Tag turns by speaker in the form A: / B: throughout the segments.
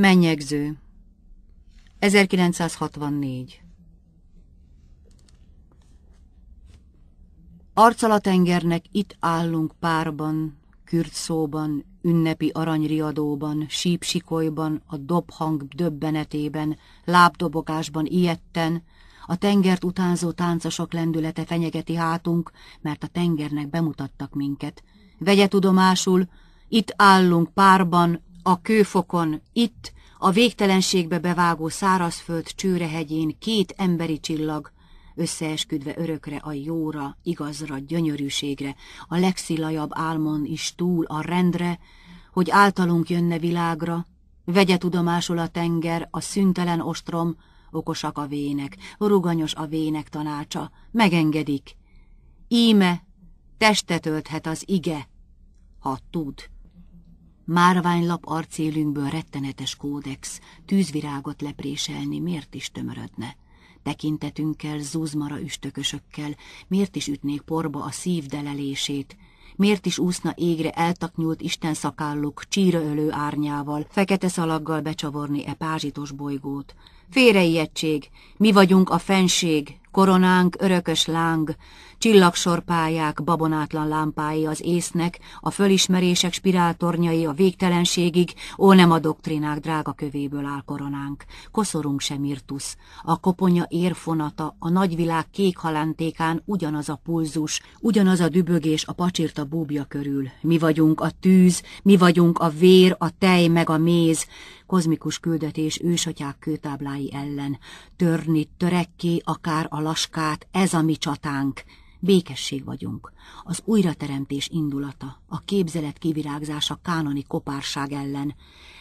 A: Mennyegző 1964 Arccal a tengernek itt állunk párban, kürt szóban, ünnepi aranyriadóban, sípsikolyban, a dobhang döbbenetében, lábdobogásban ilyetten, a tengert utánzó táncosok lendülete fenyegeti hátunk, mert a tengernek bemutattak minket. Vegye tudomásul, itt állunk párban, a kőfokon, itt, a végtelenségbe bevágó szárazföld csőrehegyén két emberi csillag, összeesküdve örökre a jóra, igazra, gyönyörűségre, a legszilajabb álmon is túl a rendre, hogy általunk jönne világra, vegye tudomásul a tenger, a szüntelen ostrom, okosak a vének, ruganyos a vének tanácsa, megengedik. Íme testet ölthet az ige, ha tud. Márványlap arcélünkből rettenetes kódex, tűzvirágot lepréselni miért is tömörödne? Tekintetünkkel, zúzmara üstökösökkel, miért is ütnék porba a szív delelését, miért is úszna égre eltaknyult Isten szakálluk, csíraölő árnyával, fekete szalaggal becsavarni e pázsitos bolygót. Félreijegység, mi vagyunk a fenség, Koronánk örökös láng, csillagsorpályák babonátlan lámpái az észnek, a fölismerések spiráltornyai a végtelenségig, ó nem a doktrinák drága kövéből áll koronánk, koszorunk sem irtusz, a koponya érfonata, a nagyvilág kék halántékán ugyanaz a pulzus, ugyanaz a dübögés a pacsirta búbja körül. Mi vagyunk a tűz, mi vagyunk a vér, a tej meg a méz, kozmikus küldetés ősatyák kőtáblái ellen. Törni törekké akár a laskát, ez a mi csatánk, Békesség vagyunk, az újrateremtés indulata, a képzelet kivirágzása kánoni kopárság ellen,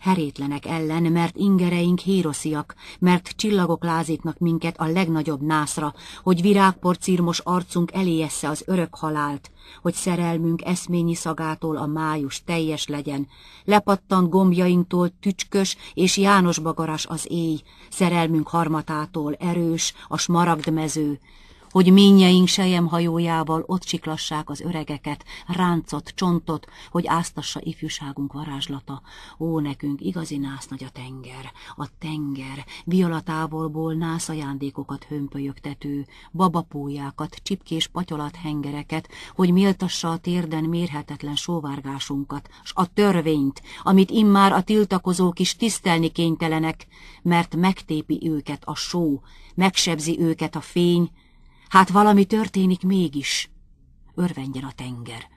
A: herétlenek ellen, mert ingereink hírosziak, mert csillagok lázítnak minket a legnagyobb nászra, hogy virágporcírmos arcunk eléjessze az örök halált, hogy szerelmünk eszményi szagától a május teljes legyen, lepattan gombjainktól tücskös és János bagaras az éj, szerelmünk harmatától erős a smaragdmező, hogy ményeink hajójával ott csiklassák az öregeket, ráncot, csontot, hogy áztassa ifjúságunk varázslata. Ó, nekünk igazi nász nagy a tenger, a tenger, violatávolból nász ajándékokat hömpölyögtető, babapójákat, csipkés patyolat hengereket, hogy méltassa a térden mérhetetlen sóvárgásunkat, s a törvényt, amit immár a tiltakozók is tisztelni kénytelenek, mert megtépi őket a só, megsebzi őket a fény, Hát valami történik mégis. Örvendjen a tenger.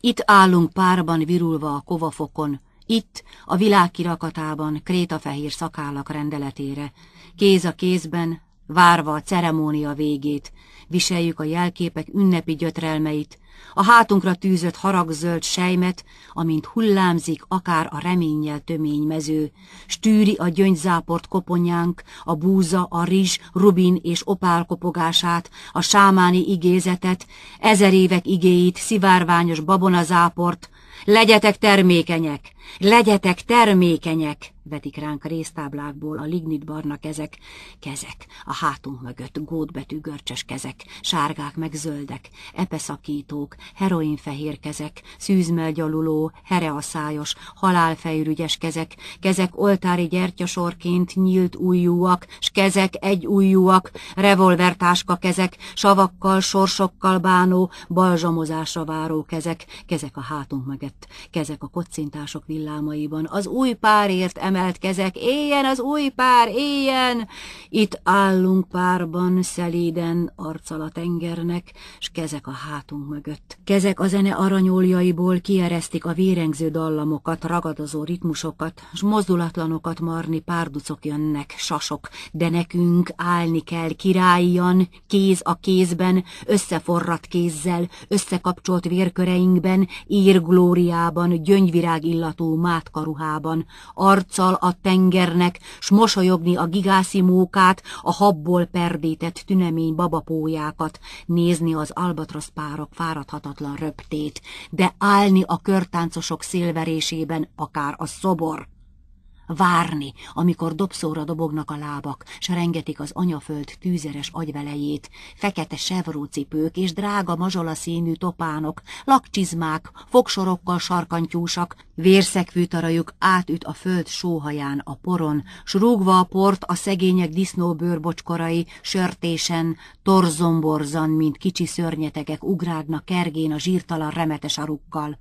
A: Itt állunk párban virulva a kovafokon, itt, a világ kirakatában, krétafehér szakállak rendeletére, kéz a kézben, várva a ceremónia végét, viseljük a jelképek ünnepi gyötrelmeit, a hátunkra tűzött haragzöld sejmet, amint hullámzik akár a reménnyel tömény mező, stűri a gyöngyzáport koponyánk, a búza, a rizs, rubin és opál kopogását, a sámáni igézetet, ezer évek igéit, szivárványos babonazáport, legyetek termékenyek, Legyetek termékenyek, vetik ránk résztáblákból a lignit barna kezek, kezek, a hátunk mögött gótbetű görcsös kezek, sárgák meg zöldek, epeszakítók, heroinfehér kezek, szűzmelgyaluló, hereaszályos, halálfejrügyes kezek, kezek oltári gyertyasorként nyílt ujjúak, s kezek egy ujjúak, revolvertáska kezek, savakkal, sorsokkal bánó, balzsamozásra váró kezek, kezek a hátunk mögött, kezek a kocintások villámaiban. Az új párért emelt kezek, éljen az új pár, éljen! Itt állunk párban, szelíden, arccal a tengernek, s kezek a hátunk mögött. Kezek a zene aranyoljaiból kieresztik a vérengző dallamokat, ragadozó ritmusokat, s mozdulatlanokat marni párducok jönnek, sasok, de nekünk állni kell királyan, kéz a kézben, összeforrat kézzel, összekapcsolt vérköreinkben, glóriában, gyöngyvirág illat mutató mátkaruhában, arccal a tengernek, s mosolyogni a gigászi mókát, a habból perdített tünemény babapójákat, nézni az albatrosz párok fáradhatatlan röptét, de állni a körtáncosok szélverésében akár a szobor, várni, amikor dobszóra dobognak a lábak, s rengetik az anyaföld tűzeres agyvelejét, fekete sevrócipők és drága színű topánok, lakcsizmák, fogsorokkal sarkantyúsak, vérszekvű tarajuk átüt a föld sóhaján a poron, s rúgva a port a szegények disznóbőrbocskorai, sörtésen, torzomborzan, mint kicsi szörnyetegek ugrágnak kergén a zsírtalan remetes arukkal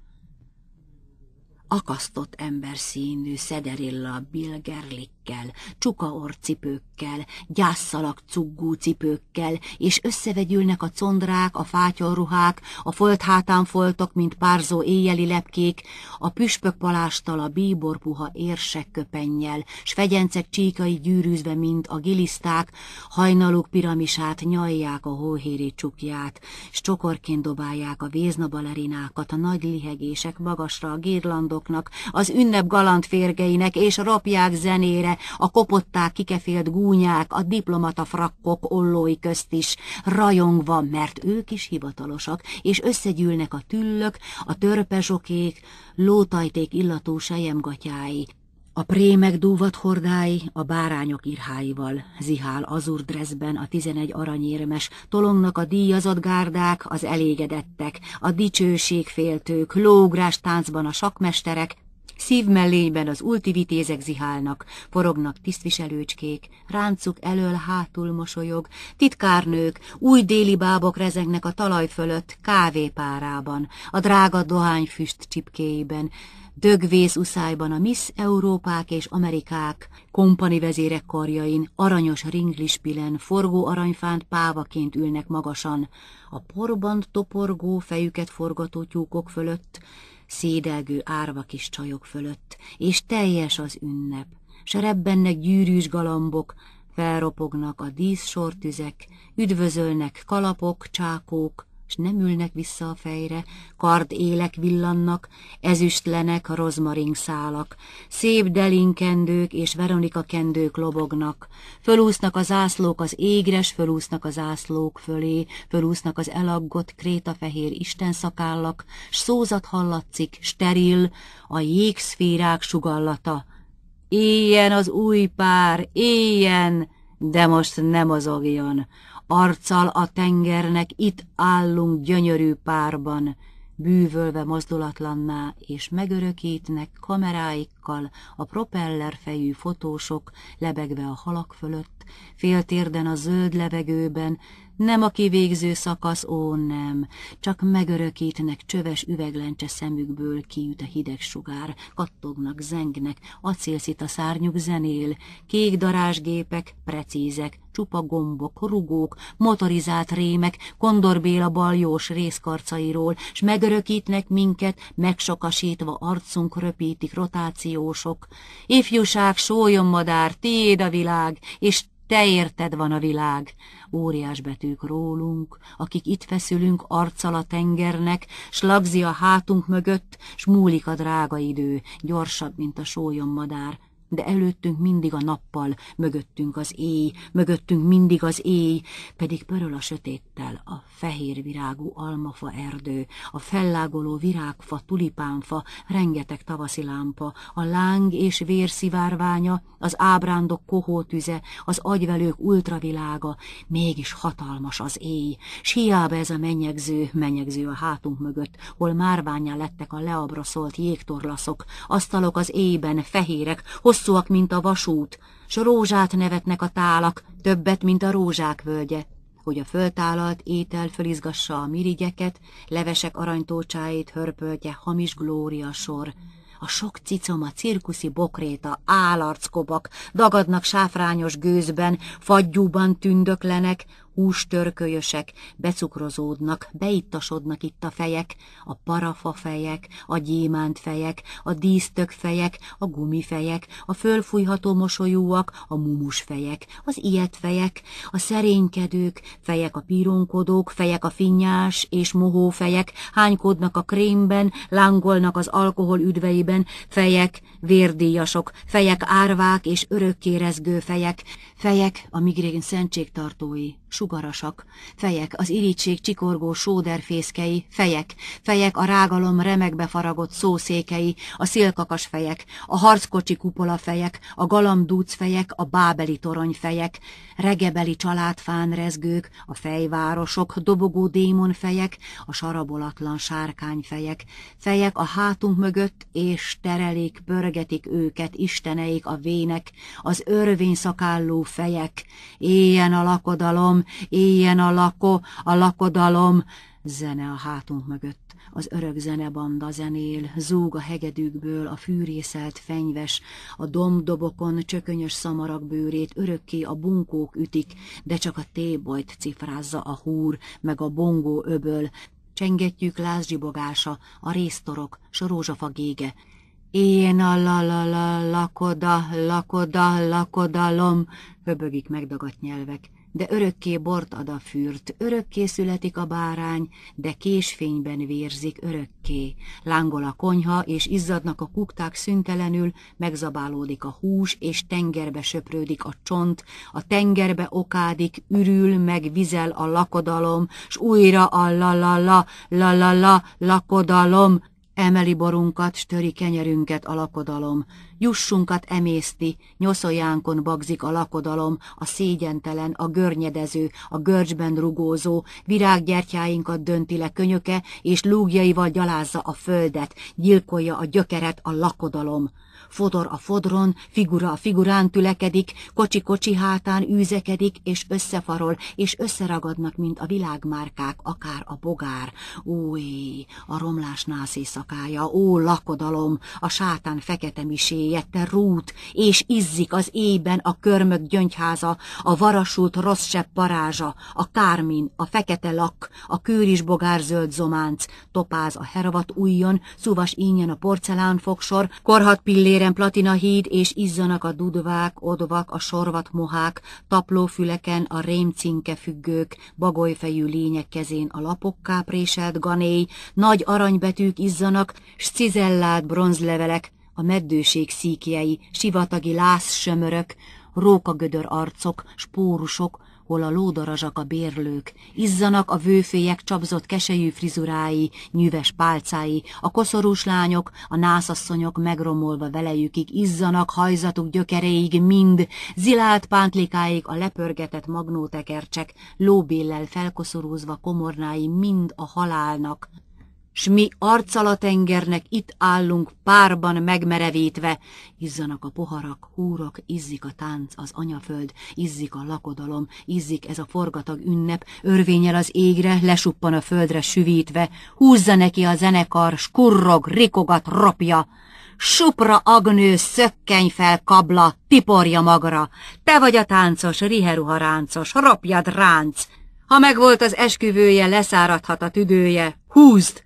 A: akasztott emberszínű szederilla bilgerlikkel, csukaorcipőkkel, gyászszalak cuggú cipőkkel, és összevegyülnek a condrák, a fátyorruhák, a folthátán foltok, mint párzó éjjeli lepkék, a püspök palástal a bíborpuha érsek köpennyel, s fegyencek csíkai gyűrűzve, mint a giliszták, hajnaluk piramisát nyalják a hóhéri csukját, s csokorként dobálják a véznabalerinákat, a nagy lihegések magasra a gérlandok, áldozatoknak, az ünnep férgeinek és rapják zenére, a kopották kikefélt gúnyák, a diplomata frakkok ollói közt is, rajongva, mert ők is hivatalosak, és összegyűlnek a tüllök, a törpezsokék, lótajték illatú sejemgatyái, a prémek dúvat hordái a bárányok irháival, zihál azur dreszben a tizenegy aranyérmes, tolongnak a díjazott gárdák, az elégedettek, a dicsőségféltők, lógrás táncban a sakmesterek, szívmellényben az ultivitézek zihálnak, forognak tisztviselőcskék, ráncuk elől hátul mosolyog, titkárnők, új déli bábok rezegnek a talaj fölött, kávépárában, a drága dohányfüst csipkéiben, dögvész uszályban a Miss Európák és Amerikák, kompani vezérek karjain, aranyos ringlispilen, forgó aranyfánt pávaként ülnek magasan, a porban toporgó, fejüket forgató tyúkok fölött, szédelgő árva kis csajok fölött, és teljes az ünnep, serebbennek gyűrűs galambok, felropognak a díszsortüzek, üdvözölnek kalapok, csákók, s nem ülnek vissza a fejre, kard élek villannak, ezüstlenek rozmaring szálak, szép delinkendők és Veronika kendők lobognak, fölúsznak az zászlók az égres, fölúsznak az zászlók fölé, fölúsznak az elaggott krétafehér szakállak, s szózat hallatszik, steril, a jégszférák sugallata. Éljen az új pár, éljen! de most nem agyon. Arccal a tengernek itt állunk gyönyörű párban, bűvölve mozdulatlanná és megörökítnek kameráikkal a propellerfejű fotósok, lebegve a halak fölött, féltérden a zöld levegőben, nem a kivégző szakasz, ó nem, csak megörökítnek csöves üveglencse szemükből kiüt a hideg sugár, kattognak, zengnek, acélszita szárnyuk zenél, kék darázsgépek, precízek, csupa gombok, rugók, motorizált rémek, kondorbéla baljós részkarcairól, s megörökítnek minket, megsokasítva arcunk röpítik rotációsok. Ifjúság, sólyommadár, tiéd a világ, és te érted van a világ, óriás betűk rólunk, akik itt feszülünk arccal a tengernek, s lagzi a hátunk mögött, s múlik a drága idő, gyorsabb, mint a sólyom madár, de előttünk mindig a nappal, mögöttünk az éj, mögöttünk mindig az éj, pedig pöröl a sötéttel a fehér virágú almafa erdő, a fellágoló virágfa, tulipánfa, rengeteg tavaszi lámpa, a láng és vérszivárványa, az ábrándok kohótüze, az agyvelők ultravilága, mégis hatalmas az éj, Hiába ez a menyegző, menyegző a hátunk mögött, hol márványá lettek a leabraszolt jégtorlaszok, asztalok az éjben, fehérek, hosszú hosszúak, mint a vasút, s a rózsát nevetnek a tálak, többet, mint a rózsák völgye, hogy a föltálalt étel fölizgassa a mirigyeket, levesek aranytócsáit hörpöltje hamis glória sor, a sok cicoma, cirkuszi bokréta, állarckobak, dagadnak sáfrányos gőzben, fagyúban tündöklenek, hústörkölyösek, becukrozódnak, beittasodnak itt a fejek, a parafafejek, a gyémántfejek, a dísztökfejek, a gumifejek, a fölfújható mosolyúak, a mumusfejek, az fejek, a szerénykedők, fejek a pironkodók, fejek a finnyás és mohó fejek, hánykodnak a krémben, lángolnak az alkohol üdveiben, fejek, vérdíjasok, fejek árvák és örökkérezgő fejek, fejek a migrén szentségtartói, sugarasak, fejek, az irítség csikorgó sóderfészkei, fejek, fejek a rágalom remekbe faragott szószékei, a szélkakas fejek, a harckocsi kupola fejek, a galambdúc fejek, a bábeli torony fejek, regebeli családfán rezgők, a fejvárosok, dobogó démon fejek, a sarabolatlan sárkány fejek fejek a hátunk mögött, és terelik, pörgetik őket, isteneik a vének, az örvényszakálló fejek, éljen a lakodalom, éljen a lako, a lakodalom, zene a hátunk mögött. Az örök zenebanda zenél, zúg a hegedűkből a fűrészelt fenyves, a domdobokon csökönyös szamarak bőrét örökké a bunkók ütik, de csak a tébolyt cifrázza a húr, meg a bongó öböl, csengetjük lázsibogása, a résztorok, sorózsafa gége. Én a la la la lakoda, lakoda, lakodalom, höbögik megdagadt nyelvek de örökké bort ad a fürt, örökké születik a bárány, de késfényben vérzik örökké. Lángol a konyha, és izzadnak a kukták szüntelenül, megzabálódik a hús, és tengerbe söprődik a csont, a tengerbe okádik, ürül, meg vizel a lakodalom, s újra a la la la, la la la, lakodalom, Emeli borunkat, störi kenyerünket a lakodalom, jussunkat emészti, nyoszajánkon bagzik a lakodalom, a szégyentelen, a görnyedező, a görcsben rugózó, virággyertyáinkat dönti le könyöke, és lúgjaival gyalázza a földet, gyilkolja a gyökeret a lakodalom fodor a fodron, figura a figurán tülekedik, kocsi-kocsi hátán űzekedik, és összefarol, és összeragadnak, mint a világmárkák, akár a bogár. Új, a romlásnál szakája, ó, lakodalom, a sátán fekete miséje, te rút, és izzik az éjben a körmök gyöngyháza, a varasult rossz sepp parázsa, a kármin, a fekete lak, a kőris bogár zöld zománc, topáz a heravat újjon, szuvas ínyen a fogsor, korhat pillér Téren platina híd, és izzanak a dudvák, odvak, a sorvat mohák, taplófüleken a rémcinke függők, bagolyfejű lények kezén a lapokká préselt ganéj, nagy aranybetűk izzanak, scizellált bronzlevelek, a meddőség szíkjei, sivatagi sömörök, rókagödör arcok, spórusok, hol a lódarazsak a bérlők, izzanak a vőfélyek csapzott keselyű frizurái, nyűves pálcái, a koszorús lányok, a nászasszonyok megromolva velejükig, izzanak hajzatuk gyökereig mind, zilált pántlikáig a lepörgetett magnótekercsek, lóbéllel felkoszorúzva komornái mind a halálnak, s mi arccal tengernek itt állunk párban megmerevítve, izzanak a poharak, húrok, izzik a tánc, az anyaföld, izzik a lakodalom, izzik ez a forgatag ünnep, örvényel az égre, lesuppan a földre süvítve, húzza neki a zenekar, skurrog, rikogat, ropja, Supra agnő, szökkeny fel kabla, tiporja magra. Te vagy a táncos, riheruha ráncos, ropjad ránc. Ha megvolt az esküvője, leszáradhat a tüdője. Húzd!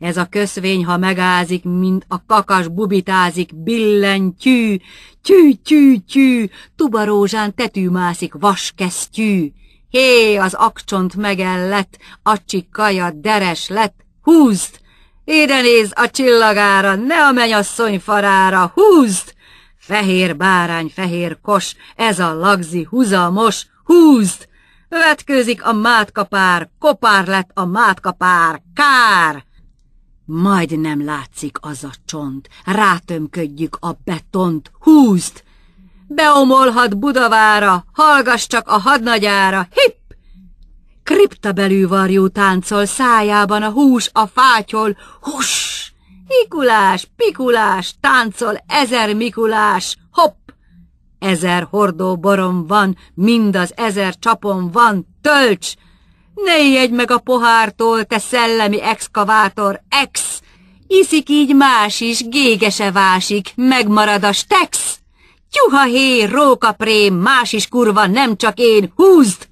A: Ez a köszvény, ha megázik, mint a kakas bubitázik, billen, tyű, tyű, tyű, tyű, tubarózsán tetűmászik, vaskesztyű. Hé, az akcsont megellett, a csikaja deres lett, húzd! Ide néz a csillagára, ne a menyasszony farára, húzd! Fehér bárány, fehér kos, ez a lagzi húzamos, húzd! Vetkőzik a mátkapár, kopár lett a mátkapár, kár! Majd nem látszik az a csont, rátömködjük a betont, húzd! Beomolhat Budavára, hallgass csak a hadnagyára, hipp! Kripta belűvarjú táncol, szájában a hús a fátyol, hús! Mikulás, pikulás, táncol, ezer Mikulás, hopp! Ezer hordó borom van, mind az ezer csapon van, tölts! Ne ijedj meg a pohártól, te szellemi exkavátor, ex! Iszik így más is, gégese vásik, megmarad a stex! Tyuha hé, prém, más is kurva, nem csak én, húzd!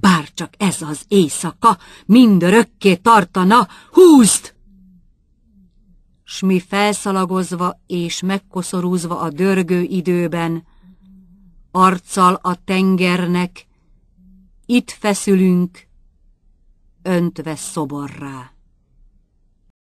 A: bár csak ez az éjszaka, mindörökké tartana, húzd! Smi felszalagozva és megkoszorúzva a dörgő időben, arccal a tengernek, itt feszülünk, öntve szoborrá.